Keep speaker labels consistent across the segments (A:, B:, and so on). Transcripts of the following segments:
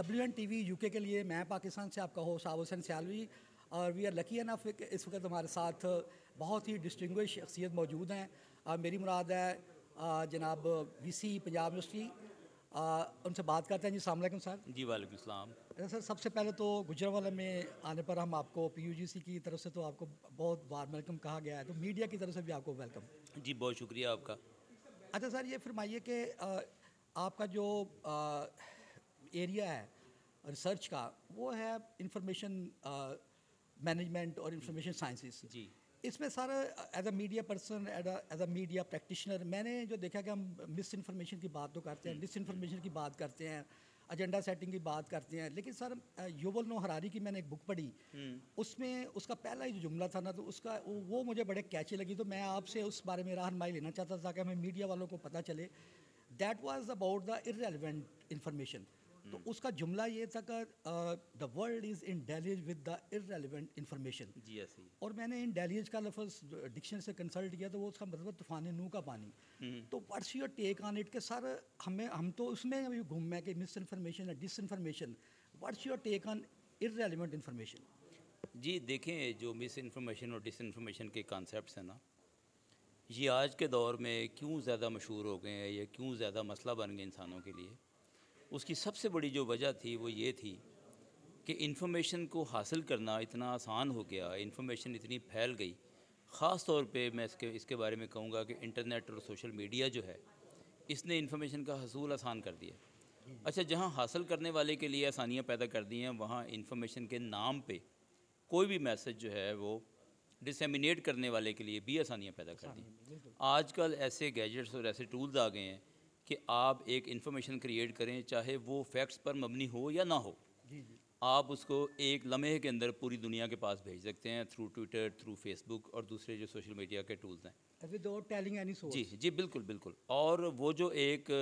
A: W N T V U के लिए मैं पाकिस्तान से आपका हो आव हुसैन सयालवी और वी आर लकी अनफ इस वक्त हमारे साथ बहुत ही डिस्टिंग शख्सियत मौजूद हैं मेरी मुराद है जनाब वी सी पंजाब यूनिवर्सिटी उनसे बात करते हैं जी सामकम सर
B: जी वाईक सलाम
A: तो सर सबसे पहले तो गुजरावाला में आने पर हम आपको पी यू जी सी की तरफ से तो आपको बहुत बार वेलकम कहा गया है तो मीडिया की तरफ से भी आपको वेलकम
B: जी बहुत शुक्रिया आपका
A: अच्छा सर ये फरमाइए कि आपका जो आ, एरिया है रिसर्च का वो है इंफॉर्मेशन मैनेजमेंट uh, और इंफॉर्मेशन साइंसिस जी इसमें सारा as a media person as a media practitioner मैंने जो देखा कि हम मिस इन्फॉर्मेशन की बात तो करते हैं डिस इन्फॉर्मेशन की बात करते हैं एजेंडा सेटिंग की बात करते हैं लेकिन सर योवल नो हरारी की मैंने एक बुक पढ़ी हम्म। उसमें उसका पहला ही जो जुमला था ना तो उसका वो मुझे बड़े कैचे लगी तो मैं आपसे उस बारे में रहनमाई लेना चाहता था कि हमें मीडिया वालों को पता चले that was about the irrelevant information तो hmm. उसका जुमला ये था कि the world is in deluge with the irrelevant information जी ऐसी और मैंने इन डेलीज का लफज डिक्शनरी से कंसल्ट किया तो वो उसका मतलब तूफान नू का पानी hmm. तो what's your take on it के सर हमें हम तो उसमें अभी घूम है कि मिस इन्फॉर्मेशन या disinformation what's your take on irrelevant information
B: जी देखें जो मिस इन्फॉर्मेशन और डिस इन्फॉर्मेशन के कॉन्सेप्ट हैं ना ये आज के दौर में क्यों ज़्यादा मशहूर हो गए हैं या क्यों ज़्यादा मसला बन गए इंसानों के लिए उसकी सबसे बड़ी जो वजह थी वो ये थी कि इन्फॉर्मेशन को हासिल करना इतना आसान हो गया इन्फॉर्मेशन इतनी फैल गई ख़ास तौर पे मैं इसके इसके बारे में कहूँगा कि इंटरनेट और सोशल मीडिया जो है इसने इन्फॉर्मेशन का हसूल आसान कर दिया अच्छा जहाँ हासिल करने वाले के लिए आसानियाँ पैदा कर दी हैं वहाँ इन्फॉर्मेशन के नाम पर कोई भी मैसेज जो है वो डिसमिनेट करने वाले के लिए भी आसानियाँ पैदा कर दी आजकल ऐसे गैजेट्स और ऐसे टूल्स आ गए हैं कि आप एक इन्फॉर्मेशन क्रिएट करें चाहे वो फैक्ट्स पर मबनी हो या ना हो जी जी आप उसको एक लम्हे के अंदर पूरी दुनिया के पास भेज सकते हैं थ्रू ट्विटर थ्रू फेसबुक और दूसरे जो सोशल मीडिया के टूल्स
A: हैं टेलिंग एनी सोर्स जी जी बिल्कुल बिल्कुल
B: और वो जो एक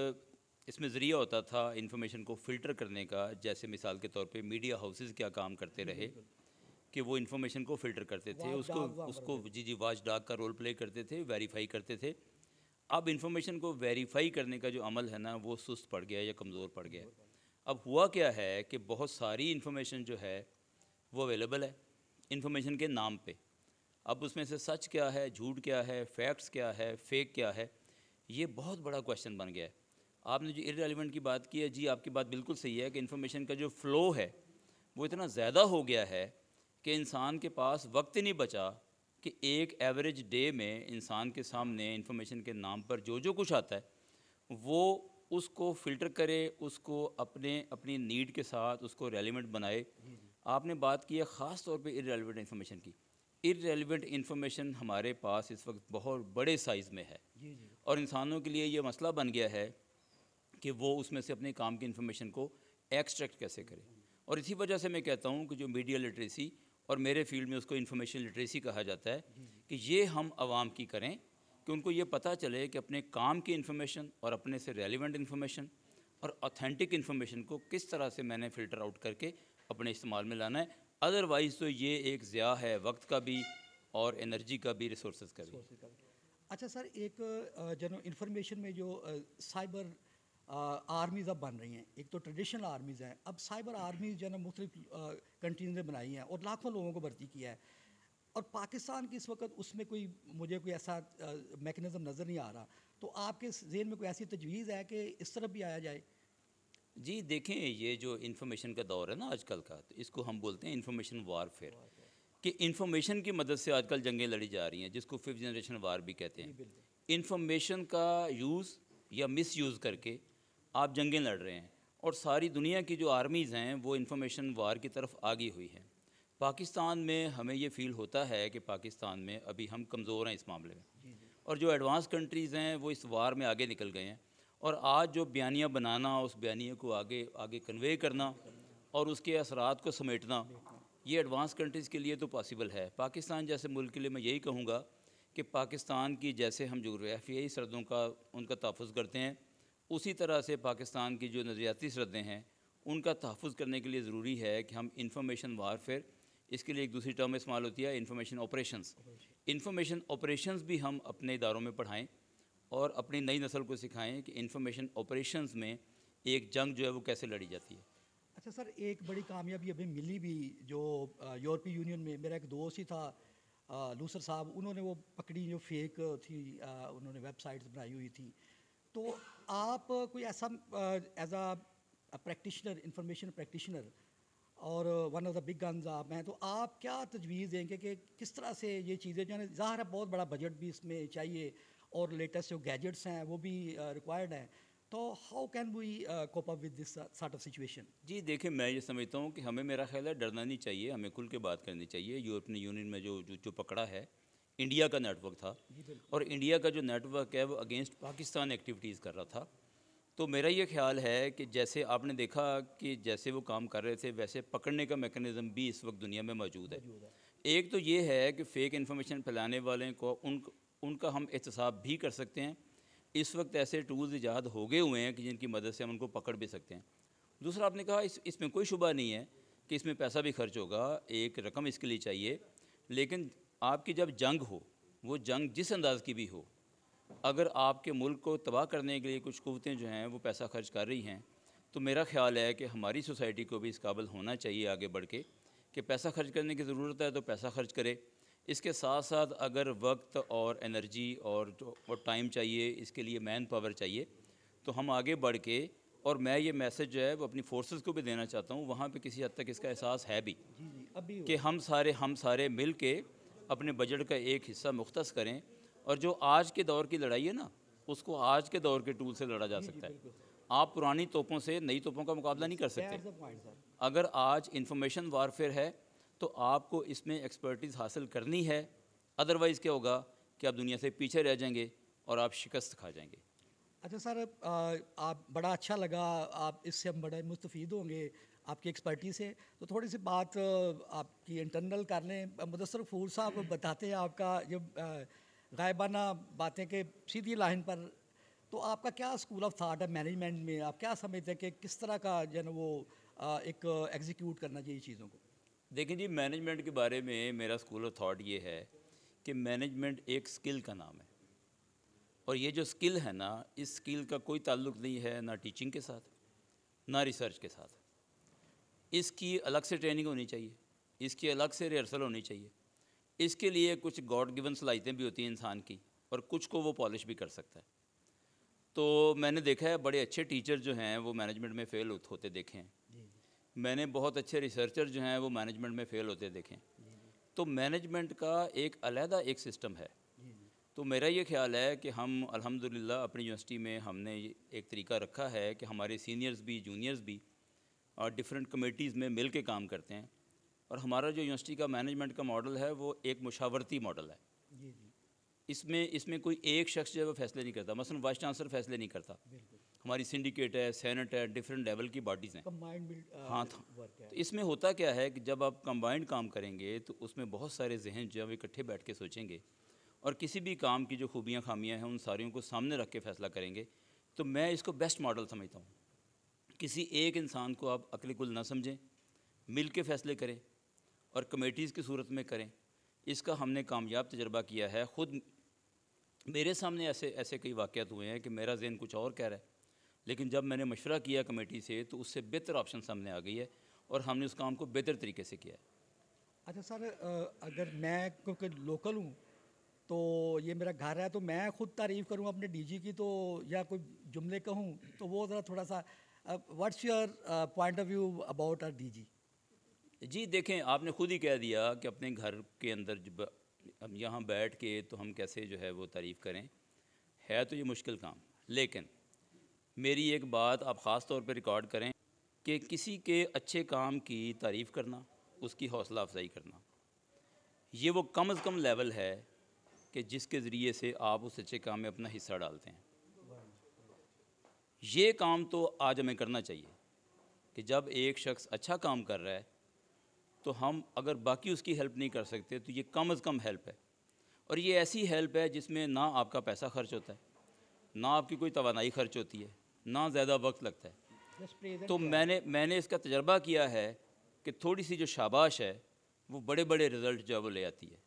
B: इसमें ज़रिया होता था इन्फॉर्मेशन को फ़िल्टर करने का जैसे मिसाल के तौर पे मीडिया हाउसेज क्या काम करते रहे कि वो इन्फॉर्मेशन को फ़िल्टर करते थे उसको उसको जी जी वाच डाक का रोल प्ले करते थे वेरीफाई करते थे अब इन्फॉर्मेशन को वेरीफाई करने का जो अमल है ना वो सुस्त पड़ गया या कमज़ोर पड़ गया अब हुआ क्या है कि बहुत सारी इन्फॉर्मेशन जो है वो अवेलेबल है इन्फॉर्मेशन के नाम पे अब उसमें से सच क्या है झूठ क्या है फैक्ट्स क्या है फेक क्या है ये बहुत बड़ा क्वेश्चन बन गया है आपने जो इरेलीवेंट की बात की है जी आपकी बात बिल्कुल सही है कि इन्फॉर्मेशन का जो फ़्लो है वो इतना ज़्यादा हो गया है कि इंसान के पास वक्त ही नहीं बचा कि एक एवरेज डे में इंसान के सामने इंफॉर्मेशन के नाम पर जो जो कुछ आता है वो उसको फ़िल्टर करे उसको अपने अपनी नीड के साथ उसको रेलिवेंट बनाए आपने बात की है ख़ास तौर पे इरेलीवेंट इन्फॉर्मेशन की इरेलीवेंट इन्फॉर्मेशन हमारे पास इस वक्त बहुत बड़े साइज़ में है जी जी। और इंसानों के लिए ये मसला बन गया है कि वो उसमें से अपने काम की इन्फॉर्मेशन को एक्सट्रैक्ट कैसे करें और इसी वजह से मैं कहता हूँ कि जो मीडिया लिटरेसी और मेरे फील्ड में उसको इन्फॉर्मेशन लिटरेसी कहा जाता है कि ये हम आवाम की करें कि उनको ये पता चले कि अपने काम की इन्फॉर्मेशन और अपने से रेलिवेंट इन्फॉर्मेशन और ऑथेंटिक इन्फॉर्मेशन को किस तरह से मैंने फ़िल्टर आउट करके अपने इस्तेमाल में लाना है अदरवाइज़ तो ये एक ज़्या है वक्त का भी और एनर्जी का भी रिसोर्स का भी
A: अच्छा सर एक जनो इन्फॉर्मेशन में जो साइबर आर्मीज़ अब बन रही हैं एक तो ट्रेडिशनल आर्मीज़ हैं अब साइबर आर्मीज़ जो है ना मुख्तलिफ कंट्रीज़ ने बनाई हैं और लाखों लोगों को भर्ती किया है और पाकिस्तान की इस वक्त उसमें कोई मुझे कोई ऐसा मेकनिज़म नज़र नहीं आ रहा तो आपके जहन में कोई ऐसी तजवीज़ है कि इस तरफ भी आया जाए
B: जी देखें ये जो इन्फॉर्मेशन का दौर है ना आजकल का तो इसको हम बोलते हैं इन्फॉर्मेशन वारफेयर कि इन्फॉर्मेशन की मदद से आजकल जंगें लड़ी जा रही हैं जिसको फिफ्थ जनरेशन वार भी कहते हैं इन्फॉर्मेशन का यूज़ या मिस यूज़ करके आप जंगें लड़ रहे हैं और सारी दुनिया की जो आर्मीज़ हैं वो इन्फॉर्मेशन वार की तरफ आगी हुई है पाकिस्तान में हमें ये फील होता है कि पाकिस्तान में अभी हम कमज़ोर हैं इस मामले में और जो एडवांस कंट्रीज़ हैं वो इस वार में आगे निकल गए हैं और आज जो बयानिया बनाना उस बयानिए को आगे आगे कन्वे करना और उसके असरात को समेटना ये एडवांस कंट्रीज़ के लिए तो पॉसिबल है पाकिस्तान जैसे मुल्क के लिए मैं यही कहूँगा कि पाकिस्तान की जैसे हम जोग्राफियाई सरदों का उनका तहफ़ करते हैं उसी तरह से पाकिस्तान की जो नज़रियाती सरहदें हैं उनका तहफ़ करने के लिए ज़रूरी है कि हम इंफॉर्मेशन वारफेयर इसके लिए एक दूसरी टर्म इस्तेमाल होती है इन्फॉर्मेशन ऑपरेशन इन्फॉर्मेशन ऑपरेशन भी हम अपने इदारों में पढ़ाएँ और अपनी नई नस्ल को सिखाएँ कि इंफॉर्मेशन ऑपरेशन में एक जंग जो है वो कैसे लड़ी जाती है
A: अच्छा सर एक बड़ी कामयाबी अभी मिली भी जो यूरोपीय यूनियन में मेरा एक दोस्त ही था लूसर साहब उन्होंने वो पकड़ी जो फेक थी उन्होंने वेबसाइट्स बनाई हुई थी तो आप कोई ऐसा as a practitioner information practitioner और one of the big guns आप हैं तो आप क्या तजवीज़ देंगे कि किस तरह से ये चीज़ें जो है ज़ाहिर है बहुत बड़ा बजट भी इसमें चाहिए और लेटेस्ट जो गैजेट्स हैं वो भी रिक्वायर्ड हैं तो how can we cope up with this sort of situation
B: जी देखिए मैं ये समझता हूँ कि हमें मेरा ख्याल है डरना नहीं चाहिए हमें खुल के बात करनी चाहिए यूरोपियन यूनियन में जो जो, जो पकड़ा है इंडिया का नेटवर्क था और इंडिया का जो नेटवर्क है वो अगेंस्ट पाकिस्तान एक्टिविटीज़ कर रहा था तो मेरा ये ख्याल है कि जैसे आपने देखा कि जैसे वो काम कर रहे थे वैसे पकड़ने का मेकनिज़म भी इस वक्त दुनिया में मौजूद है एक तो ये है कि फ़ेक इन्फॉर्मेशन फैलाने वाले को उन उनका हम एहतसाब भी कर सकते हैं इस वक्त ऐसे टूल्स ईजाद हो गए हुए हैं कि जिनकी मदद से हम उनको पकड़ भी सकते हैं दूसरा आपने कहा इस इसमें कोई शुबा नहीं है कि इसमें पैसा भी खर्च होगा एक रकम इसके लिए चाहिए लेकिन आपकी जब जंग हो वो जंग जिस अंदाज की भी हो अगर आपके मुल्क को तबाह करने के लिए कुछ कुतें जो हैं वो पैसा खर्च कर रही हैं तो मेरा ख्याल है कि हमारी सोसाइटी को भी इस काबिल होना चाहिए आगे बढ़ के कि पैसा खर्च करने की ज़रूरत है तो पैसा खर्च करे इसके साथ साथ अगर वक्त और एनर्जी और जो टाइम चाहिए इसके लिए मैन पावर चाहिए तो हम आगे बढ़ के और मैं ये मैसेज जो है वो अपनी फोर्सेस को भी देना चाहता हूँ वहाँ पे किसी हद तक इसका एहसास है भी कि हम सारे हम सारे मिल के अपने बजट का एक हिस्सा मुख्त करें और जो आज के दौर की लड़ाई है ना उसको आज के दौर के टूल से लड़ा जा सकता है आप पुरानी तोपों से नई तोपों का मुकाबला नहीं कर
A: सकते
B: अगर आज इंफॉर्मेशन वारफेयर है तो आपको इसमें एक्सपर्टीज़ हासिल करनी है अदरवाइज़ क्या होगा कि आप दुनिया से पीछे रह जाएंगे और आप शिकस्त खा जाएंगे
A: अच्छा सर आप बड़ा अच्छा लगा आप इससे हम बड़े मुस्तफ़ होंगे आपकी एक्सपर्टीज़ है तो थोड़ी सी बात आपकी इंटरनल कर लें मुदसर फूल साहब बताते हैं आपका ये गायबाना बातें के सीधी लाइन पर तो आपका क्या स्कूल ऑफ थाट है मैनेजमेंट में आप क्या समझते हैं कि किस तरह का जो है वो एक एग्जीक्यूट करना चाहिए चीज़ों को देखिए जी मैनेजमेंट
B: के बारे में मेरा स्कूल ऑफ थाट ये है कि मैनेजमेंट एक स्किल का नाम है और ये जो स्किल है ना इस स्किल का कोई ताल्लुक नहीं है ना टीचिंग के साथ ना रिसर्च के साथ इसकी अलग से ट्रेनिंग होनी चाहिए इसकी अलग से रिहर्सल होनी चाहिए इसके लिए कुछ गॉड गिवन सलाहितें भी होती हैं इंसान की और कुछ को वो पॉलिश भी कर सकता है तो मैंने देखा है बड़े अच्छे टीचर जो हैं वो मैनेजमेंट में फ़ेल होते देखे हैं मैंने बहुत अच्छे रिसर्चर जो हैं वो मैनेजमेंट में फ़ेल होते देखे हैं तो मैनेजमेंट का एक अलहदा एक सिस्टम है तो मेरा ये ख्याल है कि हम अलहमदिल्ला अपनी यूनिवर्सिटी में हमने एक तरीका रखा है कि हमारे सीनियर्स भी जूनियर्स भी और डिफरेंट कमेटीज़ में मिल के काम करते हैं और हमारा जो यूनिवर्सिटी का मैनेजमेंट का मॉडल है वो एक मशावरती मॉडल है इसमें इसमें कोई एक शख्स जो है वो फैसले नहीं करता मसलन वाइस चांसलर फैसले नहीं करता हमारी सिंडिकेट है सेनेट है डिफरेंट लेवल की बॉडीज़ हैं uh, हाँ था तो, तो इसमें होता क्या है कि जब आप कंबाइंड काम करेंगे तो उसमें बहुत सारे जहन जो है इकट्ठे बैठ के सोचेंगे और किसी भी काम की जो खूबियाँ खामियाँ हैं उन सारियों को सामने रख के फैसला करेंगे तो मैं इसको बेस्ट मॉडल समझता हूँ किसी एक इंसान को आप अकल कुल ना समझें मिल के फ़ैसले करें और कमेटीज़ की सूरत में करें इसका हमने कामयाब तजर्बा किया है ख़ुद मेरे सामने ऐसे ऐसे कई वाक़ हुए हैं कि मेरा जहन कुछ और कह रहा है लेकिन जब मैंने मशवरा किया कमेटी से तो उससे बेहतर ऑप्शन सामने आ गई है और हमने उस काम को बेहतर तरीके से किया है
A: अच्छा सर अगर मैं क्योंकि लोकल हूँ तो ये मेरा घर है तो मैं खुद तारीफ़ करूँ अपने डीजी की तो या कोई जुमले कहूँ तो वो ज़रा थोड़ा सा what's your point of view about our about
B: जी देखें आपने खुद ही कह दिया कि अपने घर के अंदर जब हम यहाँ बैठ के तो हम कैसे जो है वो तारीफ़ करें है तो ये मुश्किल काम लेकिन मेरी एक बात आप ख़ास तौर पर रिकॉर्ड करें कि किसी के अच्छे काम की तारीफ़ करना उसकी हौसला अफजाई करना ये वो कम अज़ कम लेवल है कि जिसके ज़रिए से आप उस अच्छे काम में अपना हिस्सा डालते हैं ये काम तो आज हमें करना चाहिए कि जब एक शख्स अच्छा काम कर रहा है तो हम अगर बाकी उसकी हेल्प नहीं कर सकते तो ये कम अज़ कम हेल्प है और ये ऐसी हेल्प है जिसमें ना आपका पैसा खर्च होता है ना आपकी कोई तोानाई खर्च होती है ना ज़्यादा वक्त लगता है तो मैंने मैंने इसका तजर्बा किया है कि थोड़ी सी जो शाबाश है वो बड़े बड़े रिज़ल्ट जो है वो ले आती है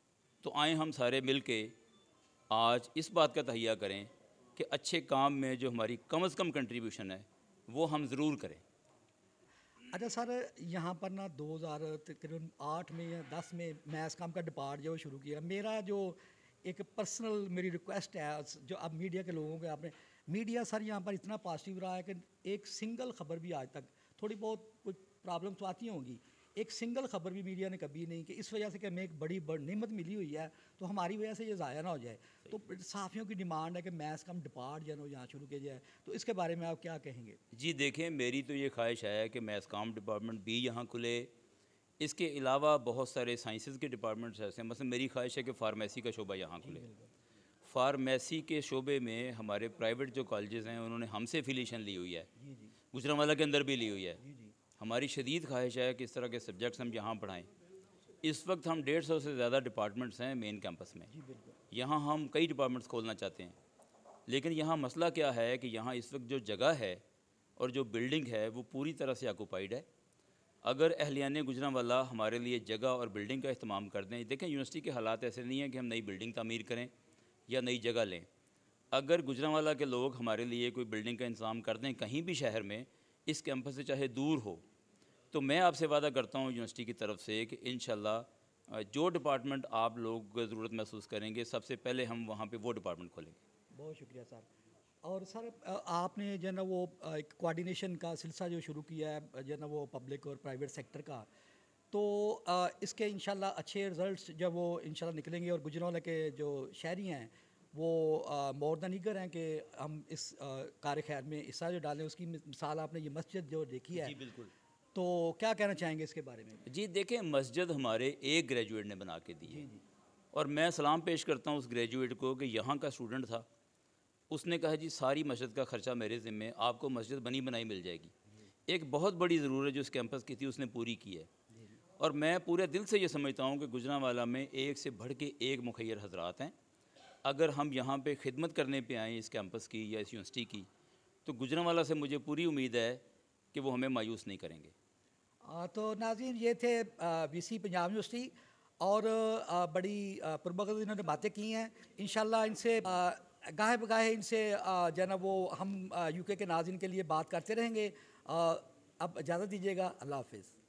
B: तो आए हम सारे मिल के आज इस बात का तहिया करें कि अच्छे काम में जो हमारी कम अज़ कम कंट्रीब्यूशन है वो हम ज़रूर करें
A: अच्छा सर यहाँ पर ना हज़ार तकरीबन आठ में या दस में मैथ काम का डिपार्ट जो शुरू किया मेरा जो एक पर्सनल मेरी रिक्वेस्ट है जो अब मीडिया के लोगों के आपने मीडिया सर यहाँ पर इतना पॉजिटिव रहा है कि एक सिंगल खबर भी आज तक थोड़ी बहुत कुछ प्रॉब्लम तो आती होंगी एक सिंगल खबर भी मीडिया ने कभी नहीं कि इस वजह से कि हमें एक बड़ी बड़ नमत मिली हुई है तो हमारी वजह से ये ज़ाया ना हो जाए तो साफियों की डिमांड है कि मैथ्स का हम डिपार्ट जो यहाँ शुरू किया जाए तो इसके बारे में आप क्या कहेंगे
B: जी देखें मेरी तो ये ख्वाहिश है कि मैथ्स काम डिपार्टमेंट भी यहाँ खुले इसके अलावा बहुत सारे साइंसिस के डिपार्टमेंट्स ऐसे मतलब मेरी ख्वाहिश है कि फार्मेसी का शोबा यहाँ खुले फार्मेसी के शोबे में हमारे प्राइवेट जो कॉलेज हैं उन्होंने हमसे फिलीशन ली हुई है गुजरावाला के अंदर भी ली हुई है हमारी शदीद ख्वाहिश है कि इस तरह के सब्जेक्ट्स हम यहाँ पढ़ाएँ इस वक्त हम डेढ़ सौ से ज़्यादा डिपार्टमेंट्स हैं मेन कैंपस में यहाँ हम कई डिपार्टमेंट्स खोलना चाहते हैं लेकिन यहाँ मसला क्या है कि यहाँ इस वक्त जो जगह है और जो बिल्डिंग है वो पूरी तरह से आकुपाइड है अगर अहलियान गुजरा वाला हमारे लिए जगह और बिल्डिंग का अहतमाम कर दें देखें यूनिवर्सिटी के हालात ऐसे नहीं हैं कि हम नई बिल्डिंग तमीर करें या नई जगह लें अगर गुजरावाला के लोग हमारे लिए कोई बिल्डिंग का इंतज़ाम कर दें कहीं भी शहर में इस कैंपस से चाहे दूर हो तो मैं आपसे वादा करता हूँ यूनिवर्सिटी की तरफ से कि इन जो डिपार्टमेंट आप लोग ज़रूरत महसूस करेंगे सबसे पहले हम वहाँ पर वो डिपार्टमेंट खोलेंगे
A: बहुत शुक्रिया सर और सर आपने जो है ना वो एक कोऑर्डिनेशन का सिलसिला जो शुरू किया है जो है ना वो पब्लिक और प्राइवेट सेक्टर का तो इसके इन अच्छे रिज़ल्ट जब वो इन निकलेंगे और गुजरावाला के जो शहरी हैं वो मोर दैन ईगर हैं कि हम इस कार्य खैर में हिस्सा जो डालें उसकी मिसाल आपने ये मस्जिद जो देखी है जी बिल्कुल तो क्या कहना चाहेंगे इसके बारे में
B: जी देखें मस्जिद हमारे एक ग्रेजुएट ने बना के दी है और मैं सलाम पेश करता हूँ उस ग्रेजुएट को कि यहाँ का स्टूडेंट था उसने कहा जी सारी मस्जिद का ख़र्चा मेरे ज़िम्मे आपको मस्जिद बनी बनाई मिल जाएगी एक बहुत बड़ी ज़रूरत जो इस कैंपस की थी उसने पूरी की है और मैं पूरे दिल से ये समझता हूँ कि गुजरावाला में एक से बढ़ के एक मुखैर हजरात हैं अगर हम यहाँ पे खिदमत करने पे आएँ इस कैंपस की या इस यूनिवर्सिटी की तो गुजरावाला से मुझे पूरी उम्मीद है कि वो हमें मायूस नहीं करेंगे
A: आ, तो नाजीन ये थे वी सी पंजाब यूनिवर्सिटी और आ, बड़ी प्रबगत इन्होंने बातें की हैं इन इनसे गाहे बगाहे इनसे जो ना वो हम यूके के नाजिन के लिए बात करते रहेंगे आ, अब इजाज़त दीजिएगा अल्लाह हाफिज़